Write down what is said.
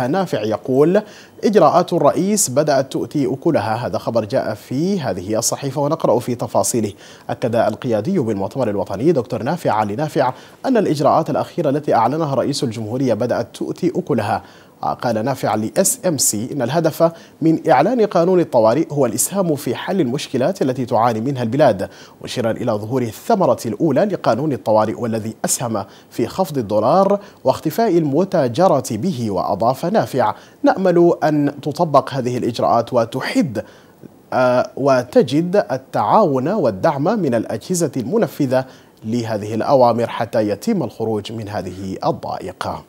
نافع يقول إجراءات الرئيس بدأت تؤتي أكلها هذا خبر جاء في هذه الصحيفة ونقرأ في تفاصيله أكد القيادي بالمؤتمر الوطني دكتور نافع علي نافع أن الإجراءات الأخيرة التي أعلنها رئيس الجمهورية بدأت تؤتي أكلها آه، قال نافع لإس إم سي إن الهدف من إعلان قانون الطوارئ هو الإسهام في حل المشكلات التي تعاني منها البلاد مشيرا إلى ظهور الثمرة الأولى لقانون الطوارئ والذي أسهم في خفض الدولار واختفاء المتاجرة به وأضاف نافع نأمل أن تطبق هذه الإجراءات وتحد آه، وتجد التعاون والدعم من الأجهزة المنفذة لهذه الأوامر حتى يتم الخروج من هذه الضائقة